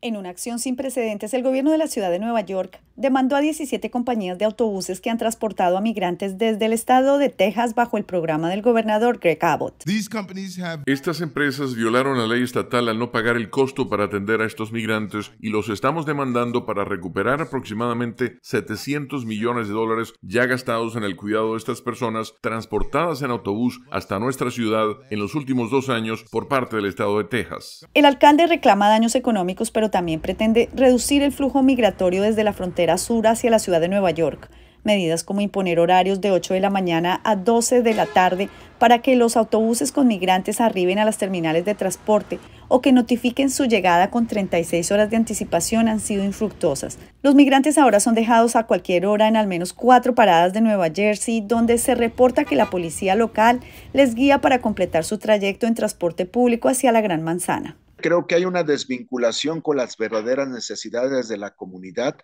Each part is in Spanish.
En una acción sin precedentes, el gobierno de la ciudad de Nueva York demandó a 17 compañías de autobuses que han transportado a migrantes desde el estado de Texas bajo el programa del gobernador Greg Abbott. Estas empresas violaron la ley estatal al no pagar el costo para atender a estos migrantes y los estamos demandando para recuperar aproximadamente 700 millones de dólares ya gastados en el cuidado de estas personas transportadas en autobús hasta nuestra ciudad en los últimos dos años por parte del estado de Texas. El alcalde reclama daños económicos, pero también pretende reducir el flujo migratorio desde la frontera sur hacia la ciudad de Nueva York. Medidas como imponer horarios de 8 de la mañana a 12 de la tarde para que los autobuses con migrantes arriben a las terminales de transporte o que notifiquen su llegada con 36 horas de anticipación han sido infructuosas. Los migrantes ahora son dejados a cualquier hora en al menos cuatro paradas de Nueva Jersey, donde se reporta que la policía local les guía para completar su trayecto en transporte público hacia la Gran Manzana. Creo que hay una desvinculación con las verdaderas necesidades de la comunidad.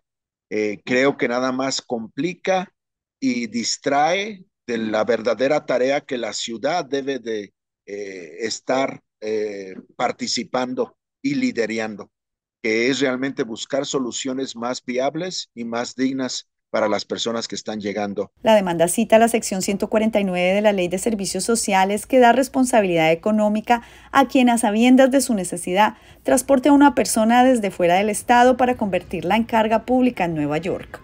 Eh, creo que nada más complica y distrae de la verdadera tarea que la ciudad debe de eh, estar eh, participando y liderando, que es realmente buscar soluciones más viables y más dignas para las personas que están llegando. La demanda cita la sección 149 de la Ley de Servicios Sociales que da responsabilidad económica a quien a sabiendas de su necesidad transporte a una persona desde fuera del Estado para convertirla en carga pública en Nueva York.